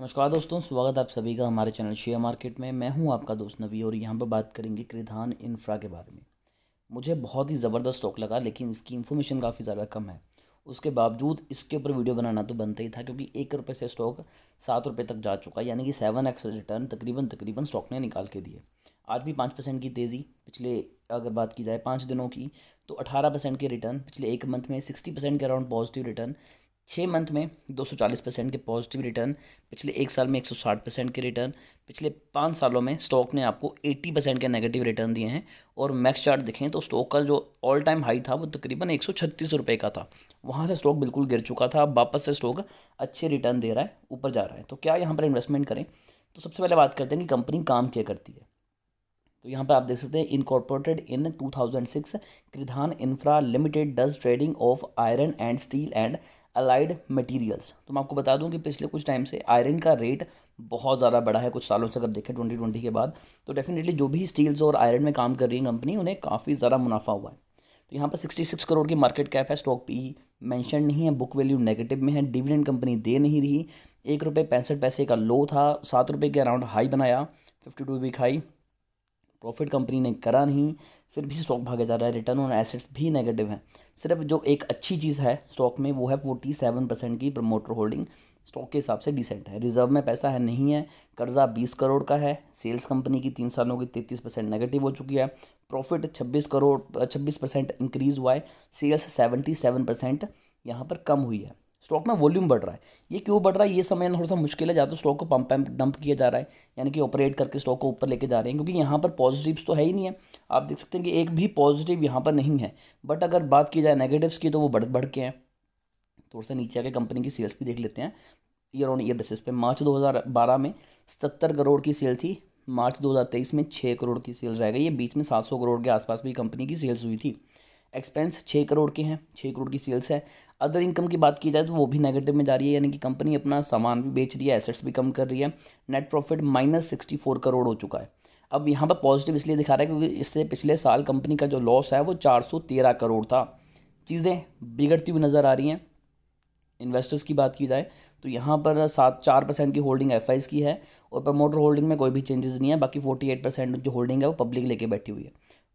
नमस्कार दोस्तों स्वागत आप सभी का हमारे चैनल शेयर मार्केट में मैं हूं आपका दोस्त नवी और यहां पर बात करेंगे क्रिधान इंफ्रा के बारे में मुझे बहुत ही ज़बरदस्त स्टॉक लगा लेकिन इसकी इन्फॉर्मेशन काफ़ी ज़्यादा कम है उसके बावजूद इसके ऊपर वीडियो बनाना तो बनता ही था क्योंकि एक रुपये से स्टॉक सात रुपये तक जा चुका है यानी कि सेवन एक्स रिटर्न तकरीबन तकरीबन स्टॉक ने निकाल के दिए आज भी पाँच परसेंट की तेज़ी पिछले अगर बात की जाए पाँच दिनों की तो अठारह परसेंट के रिटर्न पिछले एक मंथ में सिक्सटी परसेंट के अराउंड पॉजिटिव रिटर्न छः मंथ में 240 परसेंट के पॉजिटिव रिटर्न पिछले एक साल में 160 परसेंट के रिटर्न पिछले पाँच सालों में स्टॉक ने आपको 80 परसेंट के नेगेटिव रिटर्न दिए हैं और मैक्स चार्ट देखें तो स्टॉक का जो ऑल टाइम हाई था वो तकरीबन एक रुपये का था वहाँ से स्टॉक बिल्कुल गिर चुका था अब वापस से स्टॉक अच्छे रिटर्न दे रहा है ऊपर जा रहा है तो क्या यहाँ पर इन्वेस्टमेंट करें तो सबसे पहले बात करते हैं कि कंपनी काम क्या करती है तो यहाँ पर आप देख सकते हैं incorporated in 2006 Kridhan infra limited does trading of iron and steel and allied materials तो मैं आपको बता दूं कि पिछले कुछ टाइम से आयरन का रेट बहुत ज़्यादा बढ़ा है कुछ सालों से अगर देखें ट्वेंटी ट्वेंटी के बाद तो डेफिनेटली जो भी स्टील्स और आयरन में काम कर रही है कंपनी उन्हें काफ़ी ज़्यादा मुनाफा हुआ है तो यहाँ पर सिक्सटी सिक्स करोड़ की मार्केट कैप है स्टॉक पी मैंशन नहीं है बुक वैल्यू नेगेटिव में है डिविडेंड कंपनी दे नहीं रही एक रुपये पैंसठ पैसे का लो था सात रुपये के अराउंड हाई बनाया fifty two week high profit company ने करा नहीं फिर भी स्टॉक भागा जा रहा है रिटर्न ऑन एसेट्स भी नेगेटिव है सिर्फ जो एक अच्छी चीज़ है स्टॉक में वो है फोर्टी सेवन परसेंट की प्रमोटर होल्डिंग स्टॉक के हिसाब से डिसेंट है रिजर्व में पैसा है नहीं है कर्जा बीस करोड़ का है सेल्स कंपनी की तीन सालों की तैंतीस परसेंट नेगेटिव हो चुकी है प्रॉफिट छब्बीस करोड़ छब्बीस परसेंट इंक्रीज़ हुआ है सेल्स सेवेंटी सेवन परसेंट यहाँ पर कम हुई है स्टॉक में वॉल्यूम बढ़ रहा है ये क्यों बढ़ रहा है ये समय थोड़ा सा मुश्किल है ज़्यादा तो स्टॉक को पंप पंप डंप किया जा रहा है यानी कि ऑपरेट करके स्टॉक को ऊपर लेके जा रहे हैं क्योंकि यहाँ पर पॉजिटिव्स तो है ही नहीं है आप देख सकते हैं कि एक भी पॉजिटिव यहाँ पर नहीं है बट अगर बात की जाए नेगेटिव्स की तो वो बढ़ बढ़ के हैं थोड़ा सा नीचे आके कंपनी की सेल्स भी देख लेते हैं ईयर ऑन ईयर बेसिस पे मार्च 2012 में सत्तर करोड़ की सेल थी मार्च 2023 में छः करोड़ की सेल रह गई ये बीच में सात करोड़ के आसपास भी कंपनी की सेल्स हुई थी एक्सपेंस छः करोड़ के हैं छः करोड़ की सेल्स है अदर इनकम की बात की जाए तो वो भी नेगेटिव में जा रही है यानी कि कंपनी अपना सामान भी बेच रही है एसेट्स भी कम कर रही है net profit minus sixty four crore हो चुका है अब यहाँ पर पॉजिटिव इसलिए दिखा रहा है क्योंकि इससे पिछले साल कंपनी का जो लॉस है वो चार सौ तेरह करोड़ था चीज़ें बिगड़ती हुई नज़र आ रही हैं इन्वेस्टर्स की बात की जाए तो यहाँ पर सात चार परसेंट की होल्डिंग एफ की है और प्रमोटर होल्डिंग में कोई भी चेंजेस नहीं है बाकी फोर्टी एट परसेंट जो होल्डिंग है वो पब्लिक लेके बैठी हुई है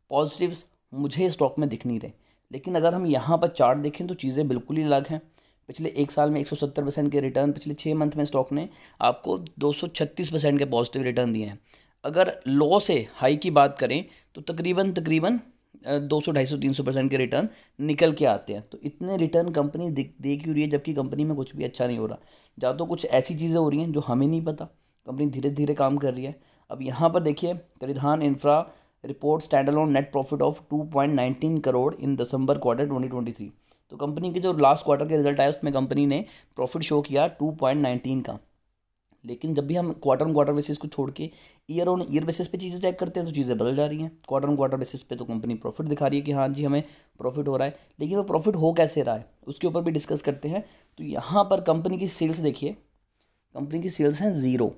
पॉजिटिव्स मुझे स्टॉक में दिख नहीं रहे लेकिन अगर हम यहाँ पर चार्ट देखें तो चीज़ें बिल्कुल ही अलग हैं पिछले एक साल में 170 परसेंट के रिटर्न पिछले छः मंथ में स्टॉक ने आपको 236 परसेंट के पॉजिटिव रिटर्न दिए हैं अगर लो से हाई की बात करें तो तकरीबन तकरीबन दो सौ ढाई सौ तीन सौ परसेंट के रिटर्न निकल के आते हैं तो इतने रिटर्न कंपनी दे, दे क्यों रही है जबकि कंपनी में कुछ भी अच्छा नहीं हो रहा या तो कुछ ऐसी चीज़ें हो रही हैं जो हमें नहीं पता कंपनी धीरे धीरे काम कर रही है अब यहाँ पर देखिए Paridhan infra report on net profit of 2.19 crore in December quarter 2023 तो कंपनी के जो लास्ट क्वार्टर के रिजल्ट आए उसमें कंपनी ने प्रॉफिट शो किया 2.19 का लेकिन जब भी हम क्वार्टर ऑन क्वार्टर बेसिस को छोड़ के ईयर ऑन ईयर बेसिस पे चीज़ें चेक करते हैं तो चीज़ें बदल जा रही हैं क्वार्टर ऑन क्वार्टर बेसिस पे तो कंपनी प्रॉफिट दिखा रही है कि हाँ जी हमें प्रॉफिट हो रहा है लेकिन वो प्रॉफिट हो कैसे रहा है उसके ऊपर भी डिस्कस करते हैं तो यहाँ पर कंपनी की सेल्स देखिए कंपनी की सेल्स हैं ज़ीरो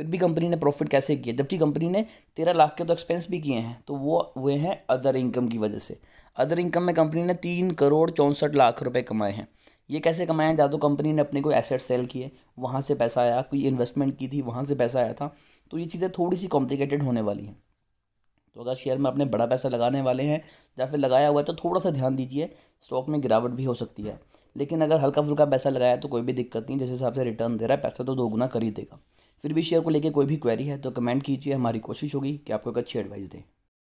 फिर भी कंपनी ने प्रॉफिट कैसे किया जबकि कंपनी ने तेरह लाख के तो एक्सपेंस भी किए हैं तो वो हुए हैं अदर इनकम की वजह से अदर इनकम में कंपनी ने तीन करोड़ चौंसठ लाख रुपए कमाए हैं ये कैसे कमाए हैं तो कंपनी ने अपने कोई एसेट सेल किए वहाँ से पैसा आया कोई इन्वेस्टमेंट की थी वहाँ से पैसा आया था तो ये चीज़ें थोड़ी सी कॉम्प्लिकेटेड होने वाली हैं तो अगर शेयर में आपने बड़ा पैसा लगाने वाले हैं या फिर लगाया हुआ है तो थोड़ा सा ध्यान दीजिए स्टॉक में गिरावट भी हो सकती है लेकिन अगर हल्का फुल्का पैसा लगाया तो कोई भी दिक्कत नहीं जैसे हिसाब से रिटर्न दे रहा है पैसा तो दोगुना कर ही देगा फिर भी शेयर को लेकर कोई भी क्वेरी है तो कमेंट कीजिए हमारी कोशिश होगी कि आपको एक अच्छी एडवाइस दें